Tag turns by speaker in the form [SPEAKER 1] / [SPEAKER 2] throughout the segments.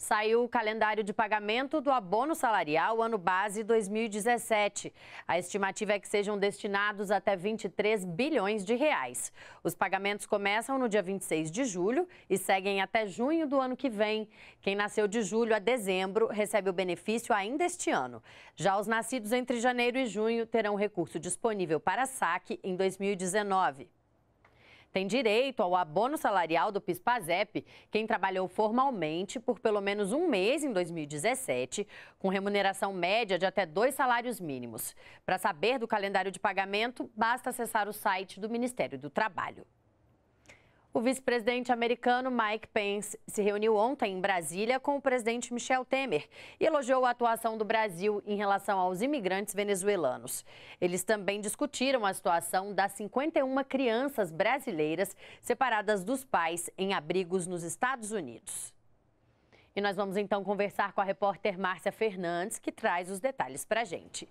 [SPEAKER 1] saiu o calendário de pagamento do abono salarial ano base 2017. A estimativa é que sejam destinados até 23 bilhões de reais. Os pagamentos começam no dia 26 de julho e seguem até junho do ano que vem. Quem nasceu de julho a dezembro recebe o benefício ainda este ano. Já os nascidos entre janeiro e junho terão recurso disponível para saque em 2019 tem direito ao abono salarial do PIS-PASEP quem trabalhou formalmente por pelo menos um mês em 2017, com remuneração média de até dois salários mínimos. Para saber do calendário de pagamento, basta acessar o site do Ministério do Trabalho. O vice-presidente americano Mike Pence se reuniu ontem em Brasília com o presidente Michel Temer e elogiou a atuação do Brasil em relação aos imigrantes venezuelanos. Eles também discutiram a situação das 51 crianças brasileiras separadas dos pais em abrigos nos Estados Unidos. E nós vamos então conversar com a repórter Márcia Fernandes, que traz os detalhes para a gente.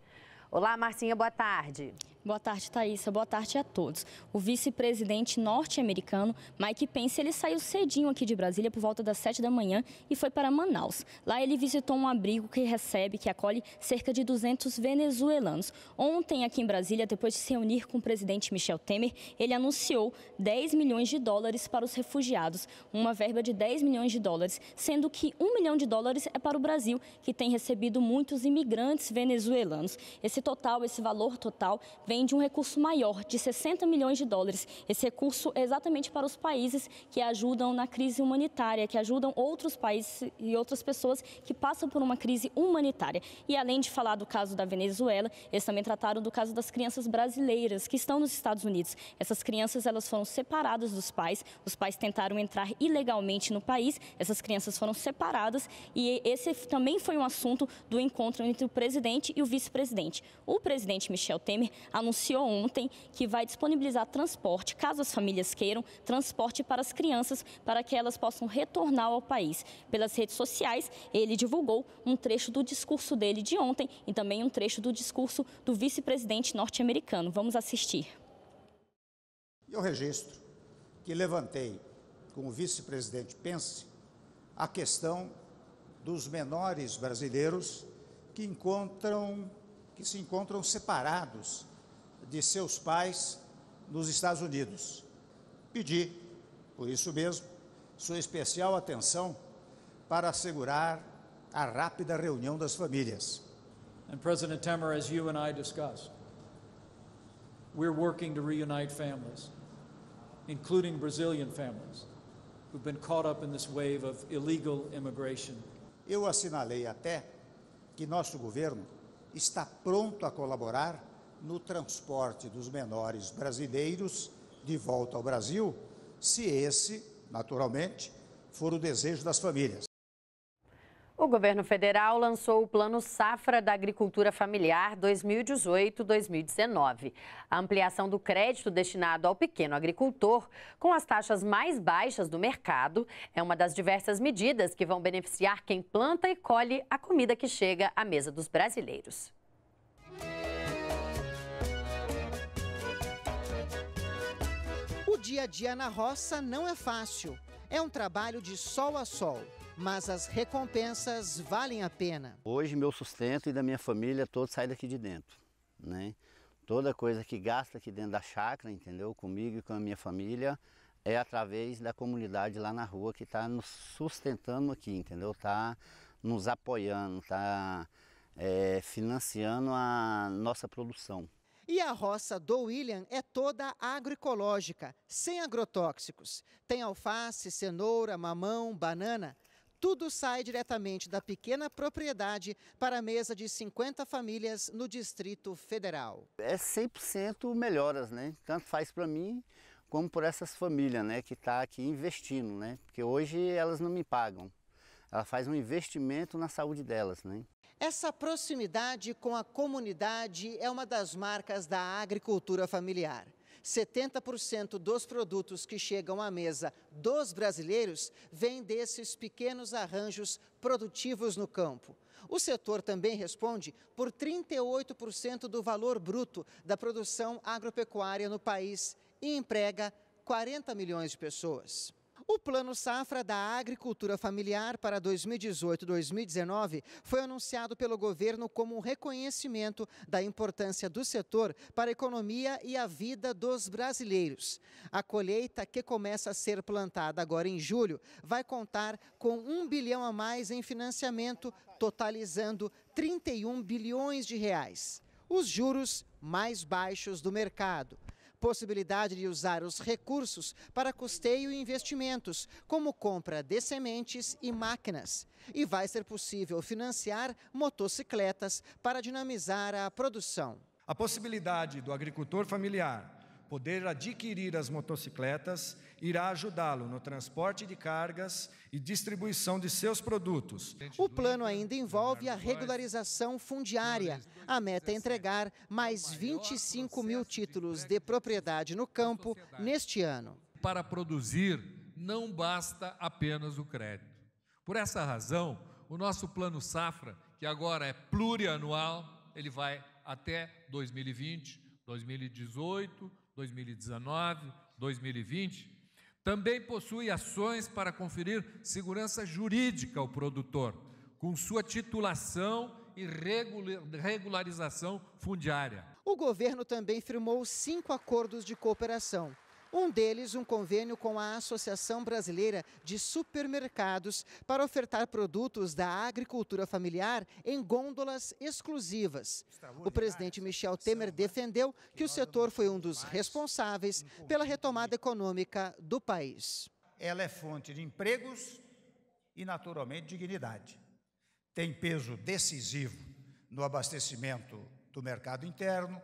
[SPEAKER 1] Olá, Marcinha, boa
[SPEAKER 2] tarde. Boa tarde, Thaisa. Boa tarde a todos. O vice-presidente norte-americano Mike Pence, ele saiu cedinho aqui de Brasília por volta das 7 da manhã e foi para Manaus. Lá ele visitou um abrigo que recebe, que acolhe cerca de 200 venezuelanos. Ontem, aqui em Brasília, depois de se reunir com o presidente Michel Temer, ele anunciou 10 milhões de dólares para os refugiados, uma verba de 10 milhões de dólares, sendo que 1 milhão de dólares é para o Brasil, que tem recebido muitos imigrantes venezuelanos. Esse esse total, esse valor total, vem de um recurso maior, de 60 milhões de dólares. Esse recurso é exatamente para os países que ajudam na crise humanitária, que ajudam outros países e outras pessoas que passam por uma crise humanitária. E além de falar do caso da Venezuela, eles também trataram do caso das crianças brasileiras que estão nos Estados Unidos. Essas crianças elas foram separadas dos pais, os pais tentaram entrar ilegalmente no país, essas crianças foram separadas e esse também foi um assunto do encontro entre o presidente e o vice-presidente. O presidente Michel Temer anunciou ontem que vai disponibilizar transporte, caso as famílias queiram, transporte para as crianças para que elas possam retornar ao país. Pelas redes sociais, ele divulgou um trecho do discurso dele de ontem e também um trecho do discurso do vice-presidente norte-americano. Vamos assistir.
[SPEAKER 3] Eu registro que levantei com o vice-presidente Pence a questão dos menores brasileiros que encontram que se encontram separados de seus pais nos Estados Unidos. Pedi, por isso mesmo, sua especial atenção para assegurar a rápida reunião das famílias. And President Temer, as you and I discussed, we're working to reunite families, including Brazilian families who've been caught up in this wave of illegal immigration. Eu assinalei até que nosso governo está pronto a colaborar no transporte dos menores brasileiros de volta ao Brasil, se esse, naturalmente, for o desejo das famílias.
[SPEAKER 1] O governo federal lançou o Plano Safra da Agricultura Familiar 2018-2019. A ampliação do crédito destinado ao pequeno agricultor, com as taxas mais baixas do mercado, é uma das diversas medidas que vão beneficiar quem planta e colhe a comida que chega à mesa dos brasileiros. O dia a dia na roça
[SPEAKER 4] não é fácil. É um trabalho de sol a sol mas as recompensas valem a pena.
[SPEAKER 3] Hoje meu sustento e da minha família todo sai daqui de dentro, né? Toda coisa que gasta aqui dentro da chácara, entendeu? Comigo e com a minha família é através da comunidade lá na rua que está nos sustentando aqui, entendeu? Está nos apoiando, está é, financiando a nossa produção.
[SPEAKER 4] E a roça do William é toda agroecológica, sem agrotóxicos. Tem alface, cenoura, mamão, banana. Tudo sai diretamente da pequena propriedade para a mesa de 50 famílias no Distrito Federal.
[SPEAKER 3] É 100% melhoras, né? Tanto faz para mim como por essas famílias, né, que tá aqui investindo, né? Porque hoje elas não me pagam. Ela faz um investimento na saúde delas, né?
[SPEAKER 4] Essa proximidade com a comunidade é uma das marcas da agricultura familiar. 70% dos produtos que chegam à mesa dos brasileiros vêm desses pequenos arranjos produtivos no campo. O setor também responde por 38% do valor bruto da produção agropecuária no país e emprega 40 milhões de pessoas. O Plano Safra da Agricultura Familiar para 2018-2019 foi anunciado pelo governo como um reconhecimento da importância do setor para a economia e a vida dos brasileiros. A colheita, que começa a ser plantada agora em julho, vai contar com um bilhão a mais em financiamento, totalizando 31 bilhões de reais. Os juros mais baixos do mercado possibilidade de usar os recursos para custeio e investimentos, como compra de sementes e máquinas. E vai ser possível financiar motocicletas para dinamizar a produção. A
[SPEAKER 3] possibilidade do agricultor familiar poder adquirir as motocicletas irá ajudá-lo no transporte de cargas e distribuição de seus produtos.
[SPEAKER 4] O plano ainda envolve a regularização fundiária. A meta é entregar mais 25 mil títulos de propriedade no campo neste ano.
[SPEAKER 1] Para produzir, não basta apenas o crédito. Por essa razão, o nosso plano Safra, que agora é plurianual, ele vai até 2020, 2018, 2019, 2020. Também possui ações para conferir segurança jurídica ao produtor, com sua titulação e regularização fundiária.
[SPEAKER 4] O governo também firmou cinco acordos de cooperação um deles, um convênio com a Associação Brasileira de Supermercados para ofertar produtos da agricultura familiar em gôndolas exclusivas. O presidente Michel Temer né? defendeu que o setor foi um dos responsáveis pela retomada econômica do país.
[SPEAKER 3] Ela é fonte de empregos e, naturalmente, dignidade. Tem peso decisivo no abastecimento do mercado interno,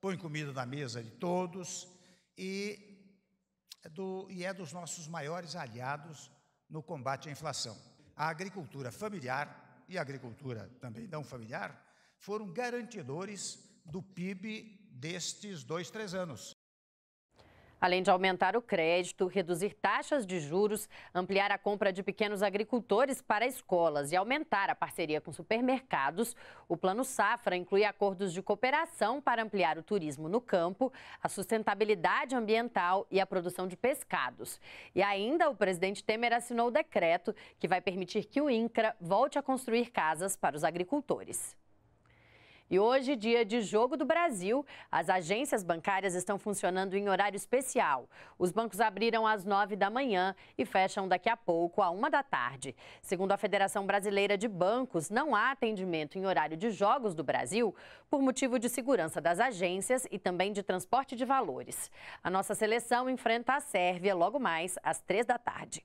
[SPEAKER 3] põe comida na mesa de todos e é do, e é dos nossos maiores aliados no combate à inflação. A agricultura familiar e a agricultura também não familiar foram garantidores do PIB destes dois, três anos
[SPEAKER 1] além de aumentar o crédito, reduzir taxas de juros, ampliar a compra de pequenos agricultores para escolas e aumentar a parceria com supermercados, o Plano Safra inclui acordos de cooperação para ampliar o turismo no campo, a sustentabilidade ambiental e a produção de pescados. E ainda o presidente Temer assinou o decreto que vai permitir que o INCRA volte a construir casas para os agricultores. E hoje, dia de Jogo do Brasil, as agências bancárias estão funcionando em horário especial. Os bancos abriram às 9 da manhã e fecham daqui a pouco, à 1 da tarde. Segundo a Federação Brasileira de Bancos, não há atendimento em horário de Jogos do Brasil por motivo de segurança das agências e também de transporte de valores. A nossa seleção enfrenta a Sérvia logo mais às 3 da tarde.